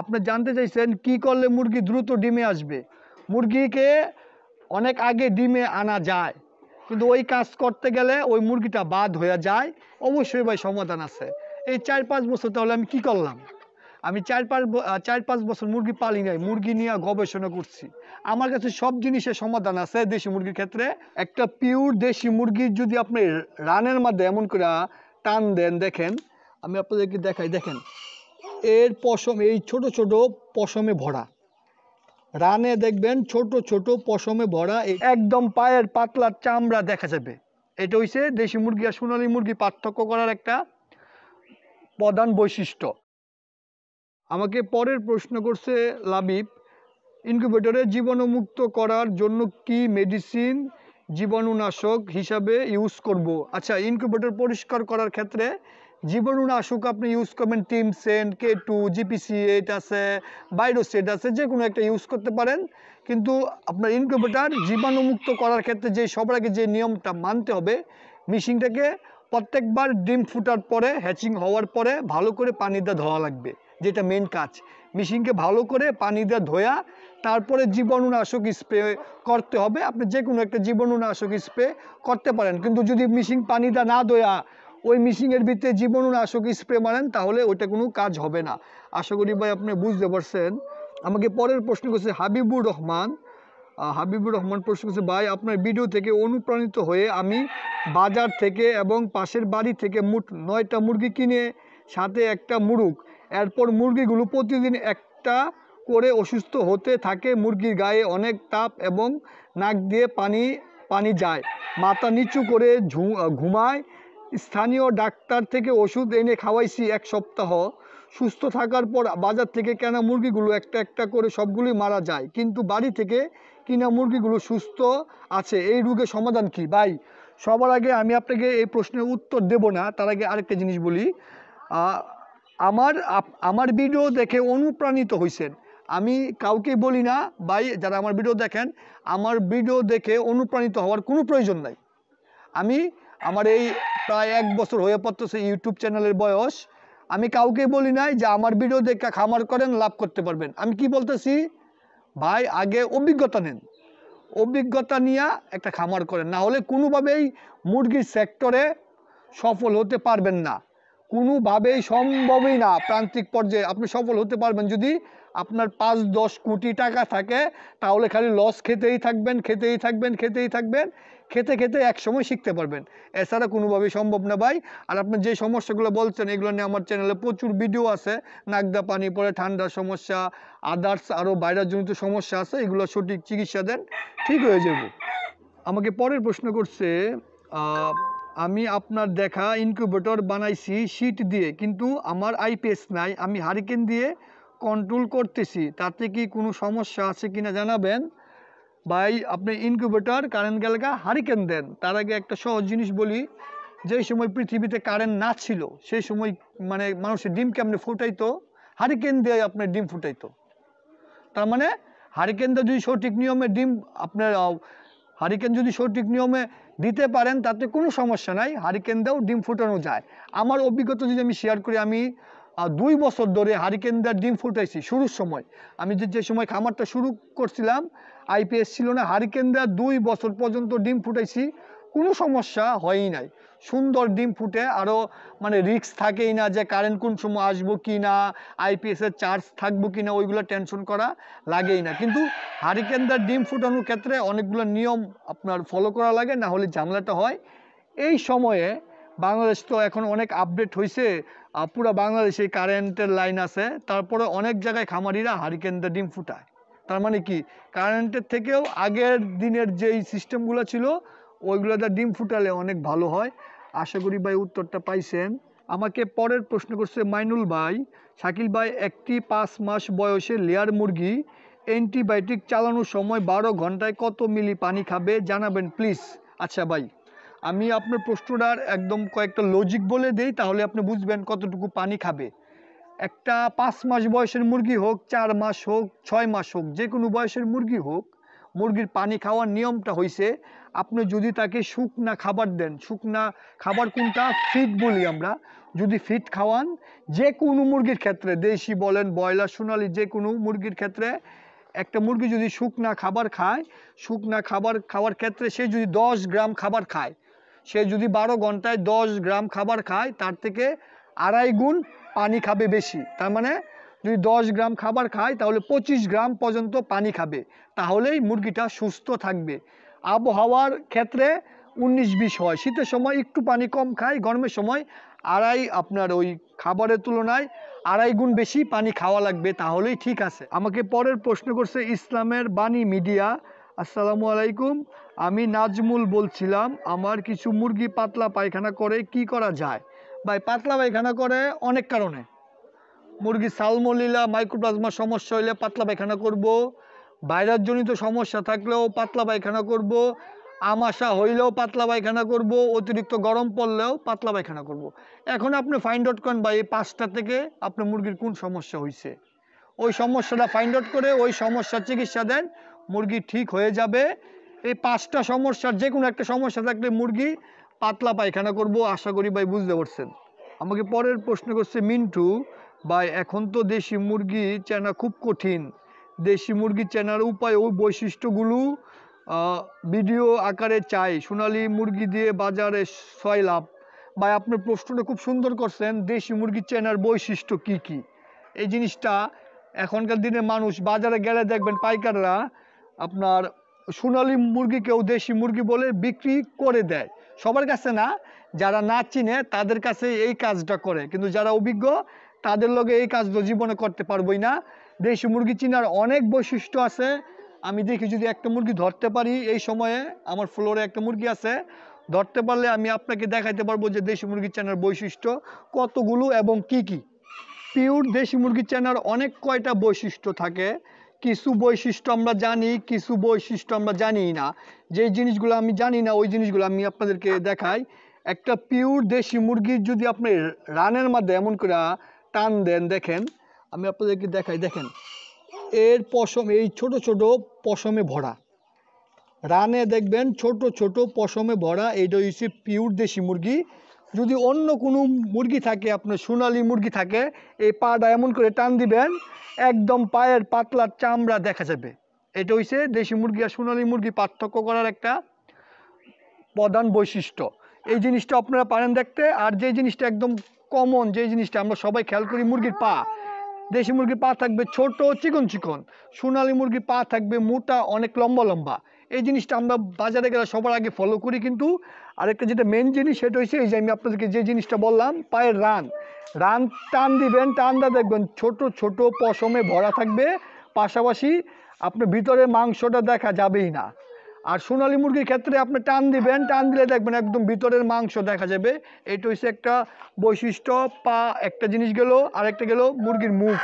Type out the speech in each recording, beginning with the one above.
আপনি জানতে চাইছেন কি করলে মুরগি দ্রুত ডিমে আসবে মুরগিকে অনেক আগে ডিমে আনা যায় কিন্তু ওই কাজ করতে গেলে ওই মুরগিটা বাদ হয়ে যায় অবশ্যই ভাই সমাধান আছে এই চার পাঁচ বছর তাহলে আমি কি করলাম আমি চার পাঁচ চার পাঁচ বছর মুরগি পালি নাই মুরগি নিয়ে গবেষণা করছি আমার কাছে সব জিনিসের সমাধান আছে দেশি মুরগির ক্ষেত্রে একটা পিওর দেশি মুরগির যদি আপনি রানের মাধ্যমে এমন করে টান দেন দেখেন আমি আপনাদেরকে দেখাই দেখেন এর পশম এই ছোট ছোট পশমে ভরা রানে দেখবেন ছোট ছোট পশমে ভরা একদম পায়ের পাতলা চামড়া দেখা যাবে এটা হইছে দেশি মুরগি আর সোনালি মুরগি পার্থক্য করার একটা প্রধান বৈশিষ্ট্য আমাকে পরের প্রশ্ন করছে লাবিব ইনকিউবেটরে জীবাণুমুক্ত করার জন্য কি মেডিসিন জীবাণুনাশক হিসাবে ইউজ করব। আচ্ছা ইনকিউবেটর পরিষ্কার করার ক্ষেত্রে জীবাণু নাশক আপনি ইউজ করবেন টিম সেন্ট কে টু জিপিসি এইট আছে বাইরো সেট আছে যে কোনো একটা ইউজ করতে পারেন কিন্তু আপনার ইনকিউবেটার জীবাণুমুক্ত করার ক্ষেত্রে যে সবার আগে যে নিয়মটা মানতে হবে মিশিংটাকে প্রত্যেকবার ডিম ফুটার পরে হ্যাচিং হওয়ার পরে ভালো করে পানি দিয়ে ধোয়া লাগবে যেটা মেন কাজ মিশিংকে ভালো করে পানি দিয়ে ধোয়া তারপরে জীবাণুনাশক স্প্রে করতে হবে আপনি যে কোনো একটা জীবাণুনাশক স্প্রে করতে পারেন কিন্তু যদি মিশিং পানি দিয়ে না ধোয়া ওই মিশিংয়ের ভিতরে নাশক স্প্রে মারেন তাহলে ওইটা কোনো কাজ হবে না আশা করি ভাই আপনি বুঝতে পারছেন আমাকে পরের প্রশ্ন করছে হাবিবুর রহমান হাবিবুর রহমান প্রশ্ন করছে ভাই আপনার ভিডিও থেকে অনুপ্রাণিত হয়ে আমি বাজার থেকে এবং পাশের বাড়ি থেকে মোট নয়টা মুরগি কিনে সাথে একটা মুরুক এরপর মুরগিগুলো প্রতিদিন একটা করে অসুস্থ হতে থাকে মুরগির গায়ে অনেক তাপ এবং নাক দিয়ে পানি পানি যায় মাথা নিচু করে ঝু ঘুমায় স্থানীয় ডাক্তার থেকে ওষুধ এনে খাওয়াইছি এক সপ্তাহ সুস্থ থাকার পর বাজার থেকে কেনা মুরগিগুলো একটা একটা করে সবগুলি মারা যায় কিন্তু বাড়ি থেকে কিনা মুরগিগুলো সুস্থ আছে এই রোগের সমাধান কি ভাই সবার আগে আমি আপনাকে এই প্রশ্নের উত্তর দেব না তার আগে আরেকটা জিনিস বলি আমার আমার ভিডিও দেখে অনুপ্রাণিত হয়েছেন আমি কাউকে বলি না ভাই যারা আমার ভিডিও দেখেন আমার ভিডিও দেখে অনুপ্রাণিত হওয়ার কোনো প্রয়োজন নাই আমি আমার এই প্রায় এক বছর হয়ে পড়তেছে ইউটিউব চ্যানেলের বয়স আমি কাউকে বলি নাই যে আমার ভিডিও দেখে খামার করেন লাভ করতে পারবেন আমি কি বলতেছি ভাই আগে অভিজ্ঞতা নেন অভিজ্ঞতা নিয়ে একটা খামার করেন না হলে কোনোভাবেই মুরগির সেক্টরে সফল হতে পারবেন না কোনোভাবেই সম্ভবই না প্রান্তিক পর্যায়ে আপনি সফল হতে পারবেন যদি আপনার পাঁচ দশ কোটি টাকা থাকে তাহলে খালি লস খেতেই থাকবেন খেতেই থাকবেন খেতেই থাকবেন খেতে খেতে একসময় শিখতে পারবেন এছাড়া কোনোভাবেই সম্ভব না ভাই আর আপনি যে সমস্যাগুলো বলছেন এগুলো নিয়ে আমার চ্যানেলে প্রচুর ভিডিও আছে নাকদা পানি পরে ঠান্ডার সমস্যা আদার্স আরও জনিত সমস্যা আছে এগুলো সঠিক চিকিৎসা দেন ঠিক হয়ে যাবে আমাকে পরের প্রশ্ন করছে আমি আপনার দেখা ইনকিউবেটর বানাইছি সিট দিয়ে কিন্তু আমার আইপিএস নাই আমি হারিকেন দিয়ে কন্ট্রোল করতেছি তাতে কি কোনো সমস্যা আছে কিনা জানাবেন ভাই আপনি ইনকিউবেটর কারেন্ট গেলগা হারিকেন দেন তার আগে একটা সহজ জিনিস বলি যেই সময় পৃথিবীতে কারেন্ট না ছিল সেই সময় মানে মানুষের ডিমকে আপনি ফুটাইতো হারিকেন দিয়ে আপনার ডিম ফুটাইতো তার মানে হারিকেনটা যদি সঠিক নিয়মে ডিম আপনার হারিকেন যদি সঠিক নিয়মে দিতে পারেন তাতে কোনো সমস্যা নাই হারিকেন দিয়েও ডিম ফুটানো যায় আমার অভিজ্ঞতা যদি আমি শেয়ার করি আমি দুই বছর ধরে হারিকেন দিয়ে ডিম ফুটাইছি শুরুর সময় আমি যে যে সময় খামারটা শুরু করছিলাম আইপিএস ছিল না হারিকেন দিয়ে দুই বছর পর্যন্ত ডিম ফুটাইছি কোনো সমস্যা হয়ই নাই সুন্দর ডিম ফুটে আরও মানে রিক্স থাকেই না যে কারেন্ট কোন সময় আসবো কি না আইপিএসের চার্জ থাকবো কি না ওইগুলো টেনশন করা লাগেই না কিন্তু হারিকেনদার ডিম ফুটানোর ক্ষেত্রে অনেকগুলো নিয়ম আপনার ফলো করা লাগে না হলে ঝামেলাটা হয় এই সময়ে বাংলাদেশ তো এখন অনেক আপডেট হয়েছে পুরো বাংলাদেশে কারেন্টের লাইন আছে তারপরে অনেক জায়গায় খামারিরা হারিকেনদের ডিম ফুটায় তার মানে কি কারেন্টের থেকেও আগের দিনের যেই সিস্টেমগুলো ছিল ওইগুলোতে ডিম ফুটালে অনেক ভালো হয় আশা করি ভাই উত্তরটা পাইছেন আমাকে পরের প্রশ্ন করছে মাইনুল ভাই শাকিল ভাই একটি পাঁচ মাস বয়সে লেয়ার মুরগি অ্যান্টিবায়োটিক চালানোর সময় বারো ঘন্টায় কত মিলি পানি খাবে জানাবেন প্লিজ আচ্ছা ভাই আমি আপনার প্রশ্নটার একদম কয়েকটা লজিক বলে দেই তাহলে আপনি বুঝবেন কতটুকু পানি খাবে একটা পাঁচ মাস বয়সের মুরগি হোক চার মাস হোক ছয় মাস হোক যে কোনো বয়সের মুরগি হোক মুরগির পানি খাওয়ার নিয়মটা হয়েছে আপনি যদি তাকে শুকনা খাবার দেন শুকনা খাবার কোনটা ফিট বলি আমরা যদি ফিট খাওয়ান যে কোনো মুরগির ক্ষেত্রে দেশি বলেন ব্রয়লার সোনালি যে কোনো মুরগির ক্ষেত্রে একটা মুরগি যদি শুকনা খাবার খায় শুকনা খাবার খাওয়ার ক্ষেত্রে সে যদি দশ গ্রাম খাবার খায় সে যদি বারো ঘন্টায় দশ গ্রাম খাবার খায় তার থেকে আড়াই গুণ পানি খাবে বেশি তার মানে যদি দশ গ্রাম খাবার খায় তাহলে পঁচিশ গ্রাম পর্যন্ত পানি খাবে তাহলেই মুরগিটা সুস্থ থাকবে আবহাওয়ার ক্ষেত্রে উনিশ বিশ হয় শীতের সময় একটু পানি কম খায় গরমের সময় আড়াই আপনার ওই খাবারের তুলনায় আড়াই গুণ বেশি পানি খাওয়া লাগবে তাহলেই ঠিক আছে আমাকে পরের প্রশ্ন করছে ইসলামের বাণী মিডিয়া আসসালামু আলাইকুম আমি নাজমুল বলছিলাম আমার কিছু মুরগি পাতলা পায়খানা করে কি করা যায় ভাই পাতলা পায়খানা করে অনেক কারণে মুরগি সালমলিলা মাইক্রোপ্লাজমা সমস্যা হইলে পাতলা পায়খানা করব জনিত সমস্যা থাকলেও পাতলা পায়খানা করব আমাশা হইলেও পাতলা পায়খানা করব অতিরিক্ত গরম পড়লেও পাতলা পায়খানা করব। এখন আপনি ফাইন্ড আউট করেন বা এই পাঁচটা থেকে আপনার মুরগির কোন সমস্যা হয়েছে ওই সমস্যাটা ফাইন্ড আউট করে ওই সমস্যার চিকিৎসা দেন মুরগি ঠিক হয়ে যাবে এই পাঁচটা সমস্যার যে কোনো একটা সমস্যা থাকলে মুরগি পাতলা পায়খানা করব আশা করি ভাই বুঝতে পারছেন আমাকে পরের প্রশ্ন করছে মিন্টু ভাই এখন তো দেশি মুরগি চেনা খুব কঠিন দেশি মুরগি চেনার উপায় ও বৈশিষ্ট্যগুলো ভিডিও আকারে চাই সোনালি মুরগি দিয়ে বাজারে ছয় লাভ ভাই আপনার প্রশ্নটা খুব সুন্দর করছেন দেশি মুরগি চেনার বৈশিষ্ট্য কি কি এই জিনিসটা এখনকার দিনে মানুষ বাজারে গেলে দেখবেন পাইকাররা আপনার সোনালি মুরগিকেও দেশি মুরগি বলে বিক্রি করে দেয় সবার কাছে না যারা না চিনে তাদের কাছে এই কাজটা করে কিন্তু যারা অভিজ্ঞ তাদের লগে এই কাজটা জীবনে করতে পারবই না দেশি মুরগি চিনার অনেক বৈশিষ্ট্য আছে আমি দেখি যদি একটা মুরগি ধরতে পারি এই সময়ে আমার ফ্লোরে একটা মুরগি আছে ধরতে পারলে আমি আপনাকে দেখাইতে পারবো যে দেশি মুরগি চেনার বৈশিষ্ট্য কতগুলো এবং কি কি পিওর দেশি মুরগি চেনার অনেক কয়টা বৈশিষ্ট্য থাকে কিছু বৈশিষ্ট্য আমরা জানি কিছু বৈশিষ্ট্য আমরা জানি না যে জিনিসগুলো আমি জানি না ওই জিনিসগুলো আমি আপনাদেরকে দেখাই একটা পিওর দেশি মুরগির যদি আপনি রানের মাধ্যমে এমন করে টান দেন দেখেন আমি আপনাদেরকে দেখাই দেখেন এর পশম এই ছোট ছোট পশমে ভরা রানে দেখবেন ছোট ছোট পশমে ভরা এইটা হচ্ছে পিওর দেশি মুরগি যদি অন্য কোনো মুরগি থাকে আপনার সোনালি মুরগি থাকে এই পাটা এমন করে টান দিবেন একদম পায়ের পাতলা চামড়া দেখা যাবে এটা হচ্ছে দেশি মুরগি আর সোনালি মুরগি পার্থক্য করার একটা প্রধান বৈশিষ্ট্য এই জিনিসটা আপনারা পারেন দেখতে আর যে জিনিসটা একদম কমন যে জিনিসটা আমরা সবাই খেয়াল করি মুরগির পা দেশি মুরগির পা থাকবে ছোট চিকন চিকন সোনালি মুরগির পা থাকবে মোটা অনেক লম্বা লম্বা এই জিনিসটা আমরা বাজারে গেলে সবার আগে ফলো করি কিন্তু আরেকটা যেটা মেন জিনিস সেটা হচ্ছে এই যে আমি আপনাদেরকে যে জিনিসটা বললাম পায়ের রান রান টান দিবেন টানটা দেখবেন ছোট ছোট পশমে ভরা থাকবে পাশাপাশি আপনার ভিতরে মাংসটা দেখা যাবেই না আর সোনালি মুরগির ক্ষেত্রে আপনি টান দিবেন টান দিলে দেখবেন একদম ভিতরের মাংস দেখা যাবে এটা হচ্ছে একটা বৈশিষ্ট্য পা একটা জিনিস গেল আর একটা গেল মুরগির মুখ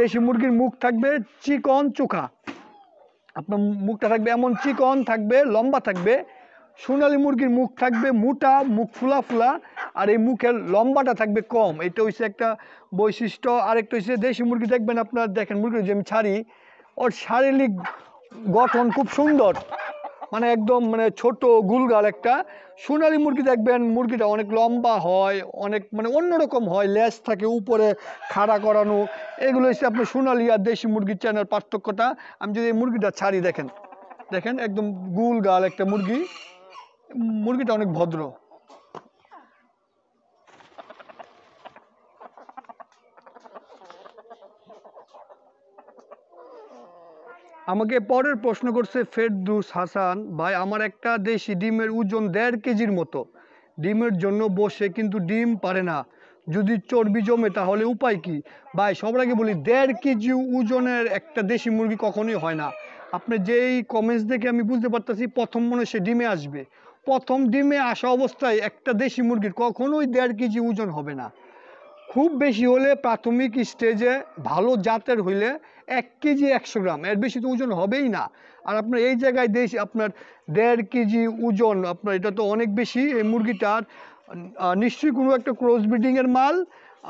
দেশি মুরগির মুখ থাকবে চিকন চোখা আপনার মুখটা থাকবে এমন চিকন থাকবে লম্বা থাকবে সোনালি মুরগির মুখ থাকবে মোটা মুখ ফুলা ফুলা আর এই মুখের লম্বাটা থাকবে কম এটা হচ্ছে একটা বৈশিষ্ট্য আরেকটা হচ্ছে দেশি মুরগি দেখবেন আপনার দেখেন মুরগির যে আমি ছাড়ি ওর শারীরিক গঠন খুব সুন্দর মানে একদম মানে ছোট গুলগাল একটা সোনালি মুরগি দেখবেন মুরগিটা অনেক লম্বা হয় অনেক মানে অন্যরকম হয় লেজ থাকে উপরে খাড়া করানো এগুলো হচ্ছে আপনার সোনালি আর দেশি মুরগির চেনার পার্থক্যটা আমি যদি এই মুরগিটা ছাড়ি দেখেন দেখেন একদম গুলগাল একটা মুরগি মুরগিটা অনেক ভদ্র আমাকে পরের প্রশ্ন করছে ফেরদুস হাসান ভাই আমার একটা দেশি ডিমের ওজন দেড় কেজির মতো ডিমের জন্য বসে কিন্তু ডিম পারে না যদি চর্বি জমে তাহলে উপায় কি ভাই সবার আগে বলি দেড় কেজি ওজনের একটা দেশি মুরগি কখনোই হয় না আপনি যেই কমেন্টস দেখে আমি বুঝতে পারতেছি প্রথম মনে সে ডিমে আসবে প্রথম ডিমে আসা অবস্থায় একটা দেশি মুরগির কখনোই দেড় কেজি ওজন হবে না খুব বেশি হলে প্রাথমিক স্টেজে ভালো জাতের হইলে এক কেজি একশো গ্রাম এর বেশি তো ওজন হবেই না আর আপনার এই জায়গায় দেশ আপনার দেড় কেজি ওজন আপনার এটা তো অনেক বেশি এই মুরগিটার নিশ্চয়ই কোনো একটা ক্রস ব্রিডিংয়ের মাল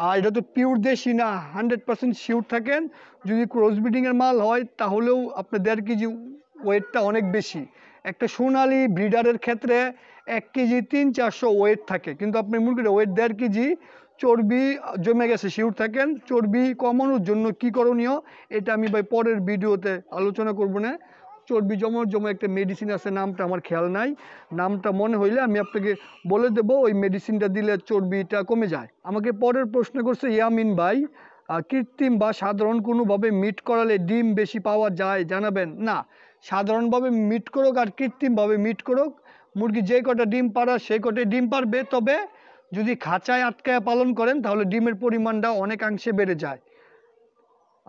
আর এটা তো পিওর দেশি না হান্ড্রেড পার্সেন্ট শিওর থাকেন যদি ক্রস ব্রিডিংয়ের মাল হয় তাহলেও আপনার দেড় কেজি ওয়েটটা অনেক বেশি একটা সোনালি ব্রিডারের ক্ষেত্রে এক কেজি তিন চারশো ওয়েট থাকে কিন্তু আপনি মুরগিটা ওয়েট দেড় কেজি চর্বি জমে গেছে শিউর থাকেন চর্বি কমানোর জন্য কি করণীয় এটা আমি ভাই পরের ভিডিওতে আলোচনা করব না চর্বি জমার জমে একটা মেডিসিন আছে নামটা আমার খেয়াল নাই নামটা মনে হইলে আমি আপনাকে বলে দেব ওই মেডিসিনটা দিলে চর্বিটা কমে যায় আমাকে পরের প্রশ্ন করছে ইয়ামিন ভাই কৃত্রিম বা সাধারণ কোনোভাবে মিট করালে ডিম বেশি পাওয়া যায় জানাবেন না সাধারণভাবে মিট করুক আর কৃত্রিমভাবে মিট করুক মুরগি যে কটা ডিম পারা সেই কটাই ডিম পারবে তবে যদি খাঁচায় আটকায় পালন করেন তাহলে ডিমের পরিমাণটা অনেকাংশে বেড়ে যায়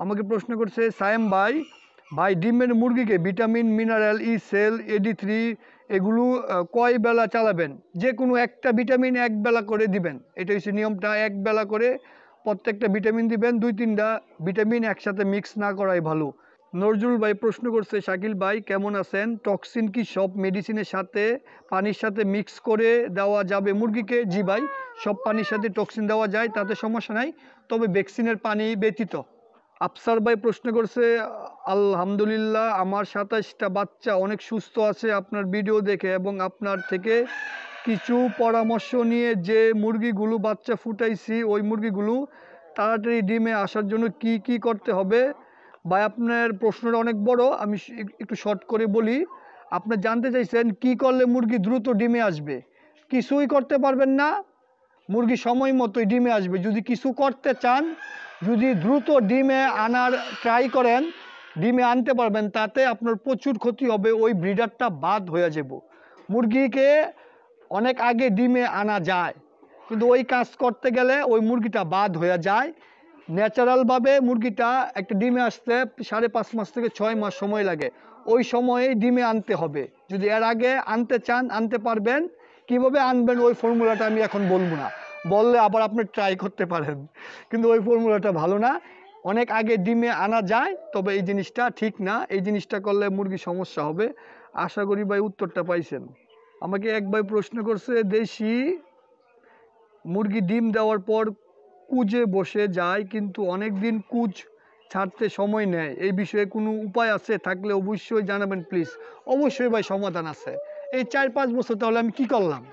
আমাকে প্রশ্ন করছে সায়েম ভাই ভাই ডিমের মুরগিকে ভিটামিন মিনারেল ই সেল এডি থ্রি এগুলো কয় বেলা চালাবেন যে কোনো একটা ভিটামিন এক বেলা করে দিবেন এটা হচ্ছে নিয়মটা এক বেলা করে প্রত্যেকটা ভিটামিন দিবেন দুই তিনটা ভিটামিন একসাথে মিক্স না করাই ভালো নজরুল ভাই প্রশ্ন করছে শাকিল ভাই কেমন আছেন টক্সিন কি সব মেডিসিনের সাথে পানির সাথে মিক্স করে দেওয়া যাবে মুরগিকে জি ভাই সব পানির সাথে টক্সিন দেওয়া যায় তাতে সমস্যা নাই তবে ভ্যাকসিনের পানি ব্যতীত আফসার ভাই প্রশ্ন করছে আলহামদুলিল্লাহ আমার সাতাশটা বাচ্চা অনেক সুস্থ আছে আপনার ভিডিও দেখে এবং আপনার থেকে কিছু পরামর্শ নিয়ে যে মুরগিগুলো বাচ্চা ফুটাইছি ওই মুরগিগুলো তাড়াতাড়ি ডিমে আসার জন্য কি কি করতে হবে ভাই আপনার প্রশ্নটা অনেক বড় আমি একটু শর্ট করে বলি আপনি জানতে চাইছেন কি করলে মুরগি দ্রুত ডিমে আসবে কিছুই করতে পারবেন না মুরগি সময় মতোই ডিমে আসবে যদি কিছু করতে চান যদি দ্রুত ডিমে আনার ট্রাই করেন ডিমে আনতে পারবেন তাতে আপনার প্রচুর ক্ষতি হবে ওই ব্রিডারটা বাদ হয়ে যাব মুরগিকে অনেক আগে ডিমে আনা যায় কিন্তু ওই কাজ করতে গেলে ওই মুরগিটা বাদ হয়ে যায় ন্যাচারালভাবে মুরগিটা একটা ডিমে আসতে সাড়ে পাঁচ মাস থেকে ছয় মাস সময় লাগে ওই সময়ে ডিমে আনতে হবে যদি এর আগে আনতে চান আনতে পারবেন কিভাবে আনবেন ওই ফর্মুলাটা আমি এখন বলবো না বললে আবার আপনি ট্রাই করতে পারেন কিন্তু ওই ফর্মুলাটা ভালো না অনেক আগে ডিমে আনা যায় তবে এই জিনিসটা ঠিক না এই জিনিসটা করলে মুরগি সমস্যা হবে আশা করি ভাই উত্তরটা পাইছেন আমাকে এক ভাই প্রশ্ন করছে দেশি মুরগি ডিম দেওয়ার পর কুজে বসে যায় কিন্তু অনেক দিন কুচ ছাড়তে সময় নেয় এই বিষয়ে কোনো উপায় আছে থাকলে অবশ্যই জানাবেন প্লিজ অবশ্যই ভাই সমাধান আছে এই চার পাঁচ বছর তাহলে আমি কি করলাম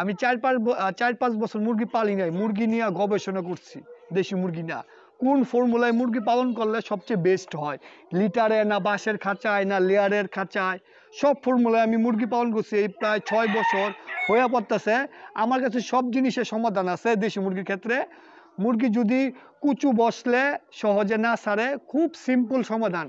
আমি চার পাঁচ চার পাঁচ বছর মুরগি পালি নাই মুরগি নিয়ে গবেষণা করছি দেশি মুরগি না কোন ফর্মুলায় মুরগি পালন করলে সবচেয়ে বেস্ট হয় লিটারে না বাঁশের খাঁচায় না লেয়ারের খাঁচায় সব ফর্মুলায় আমি মুরগি পালন করছি এই প্রায় ছয় বছর হয়ে পড়তেছে আমার কাছে সব জিনিসের সমাধান আছে দেশি মুরগির ক্ষেত্রে মুরগি যদি কুচু বসলে সহজে না সারে খুব সিম্পল সমাধান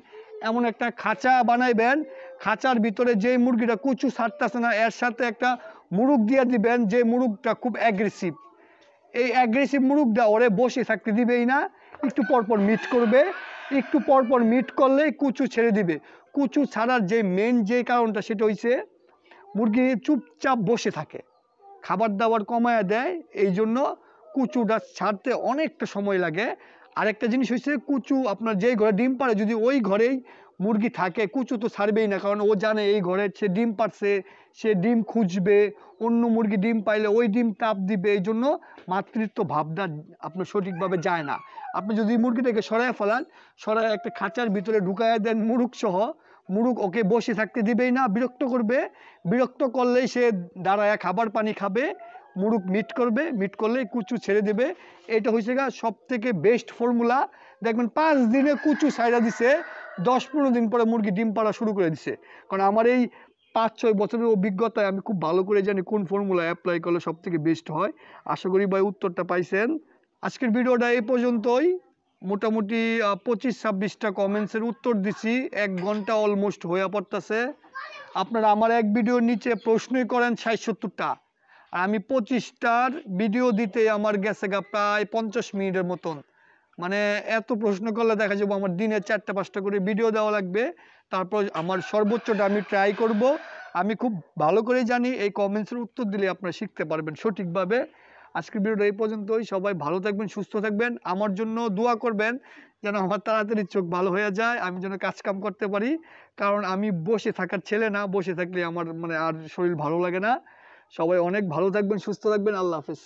এমন একটা খাঁচা বানাইবেন খাঁচার ভিতরে যে মুরগিটা কুচু সারতেছে না এর সাথে একটা মুরুগ দিয়ে দিবেন যে মুরুগটা খুব অ্যাগ্রেসিভ এই অ্যাগ্রেসিভ মুরুগটা ওরে বসে থাকতে দিবেই না একটু পরপর মিট করবে একটু পরপর মিট করলেই কুচু ছেড়ে দিবে কুচু ছাড়ার যে মেন যে কারণটা সেটা হইছে মুরগি চুপচাপ বসে থাকে খাবার দাবার কমায় দেয় এই জন্য কুচুটা ছাড়তে অনেকটা সময় লাগে আরেকটা জিনিস হচ্ছে কুচু আপনার যেই ঘরে ডিম পাড়ে যদি ওই ঘরেই মুরগি থাকে কুচু তো ছাড়বেই না কারণ ও জানে এই ঘরে সে ডিম পারছে সে ডিম খুঁজবে অন্য মুরগি ডিম পাইলে ওই ডিম তাপ দিবে এই জন্য মাতৃত্ব ভাবনা আপনার সঠিকভাবে যায় না আপনি যদি মুরগিটাকে সরায় ফেলান সরায় একটা খাঁচার ভিতরে ঢুকিয়ে দেন মুরুখ সহ মুরুখ ওকে বসে থাকতে দিবেই না বিরক্ত করবে বিরক্ত করলেই সে দাঁড়ায় খাবার পানি খাবে মুরুখ মিট করবে মিট করলে কুচু ছেড়ে দেবে এটা হয়েছে গা সব থেকে বেস্ট ফর্মুলা দেখবেন পাঁচ দিনে কুচু সাইরা দিছে দশ পনেরো দিন পরে মুরগি ডিম পাড়া শুরু করে দিছে কারণ আমার এই পাঁচ ছয় বছরের অভিজ্ঞতায় আমি খুব ভালো করে জানি কোন ফর্মুলা অ্যাপ্লাই করলে সব থেকে বেস্ট হয় আশা করি ভাই উত্তরটা পাইছেন আজকের ভিডিওটা এই পর্যন্তই মোটামুটি পঁচিশ ছাব্বিশটা কমেন্টসের উত্তর দিছি এক ঘন্টা অলমোস্ট হয়ে পড়তেছে আপনারা আমার এক ভিডিওর নিচে প্রশ্নই করেন ষাট সত্তরটা আমি পঁচিশটার ভিডিও দিতে আমার গেছে গা প্রায় পঞ্চাশ মিনিটের মতন মানে এত প্রশ্ন করলে দেখা যাবো আমার দিনে চারটা পাঁচটা করে ভিডিও দেওয়া লাগবে তারপর আমার সর্বোচ্চটা আমি ট্রাই করব আমি খুব ভালো করে জানি এই কমেন্টসের উত্তর দিলে আপনারা শিখতে পারবেন সঠিকভাবে আজকের ভিডিওটা এই পর্যন্তই সবাই ভালো থাকবেন সুস্থ থাকবেন আমার জন্য দোয়া করবেন যেন আমার তাড়াতাড়ি চোখ ভালো হয়ে যায় আমি যেন কাজকাম করতে পারি কারণ আমি বসে থাকার ছেলে না বসে থাকলে আমার মানে আর শরীর ভালো লাগে না সবাই অনেক ভালো থাকবেন সুস্থ থাকবেন আল্লাহ হাফিজ